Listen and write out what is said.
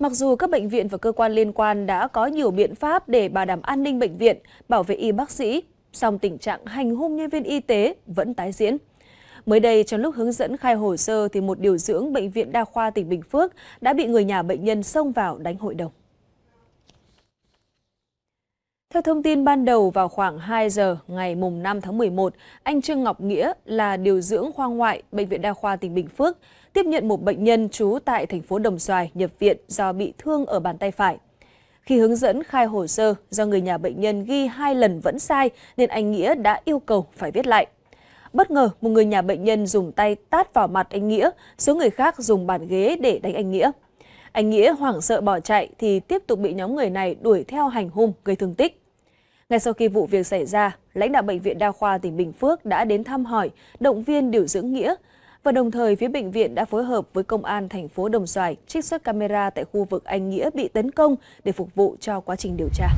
Mặc dù các bệnh viện và cơ quan liên quan đã có nhiều biện pháp để bảo đảm an ninh bệnh viện, bảo vệ y bác sĩ, song tình trạng hành hung nhân viên y tế vẫn tái diễn. Mới đây, trong lúc hướng dẫn khai hồ sơ, thì một điều dưỡng Bệnh viện Đa khoa tỉnh Bình Phước đã bị người nhà bệnh nhân xông vào đánh hội đồng. Theo thông tin ban đầu vào khoảng 2 giờ ngày mùng 5 tháng 11, anh Trương Ngọc Nghĩa là điều dưỡng khoa ngoại bệnh viện đa khoa tỉnh Bình Phước tiếp nhận một bệnh nhân trú tại thành phố Đồng Xoài nhập viện do bị thương ở bàn tay phải. Khi hướng dẫn khai hồ sơ do người nhà bệnh nhân ghi hai lần vẫn sai nên anh Nghĩa đã yêu cầu phải viết lại. Bất ngờ, một người nhà bệnh nhân dùng tay tát vào mặt anh Nghĩa, số người khác dùng bàn ghế để đánh anh Nghĩa. Anh Nghĩa hoảng sợ bỏ chạy thì tiếp tục bị nhóm người này đuổi theo hành hung gây thương tích. Ngay sau khi vụ việc xảy ra, lãnh đạo Bệnh viện Đa khoa tỉnh Bình Phước đã đến thăm hỏi, động viên điều dưỡng Nghĩa và đồng thời phía bệnh viện đã phối hợp với công an thành phố Đồng Xoài trích xuất camera tại khu vực anh Nghĩa bị tấn công để phục vụ cho quá trình điều tra.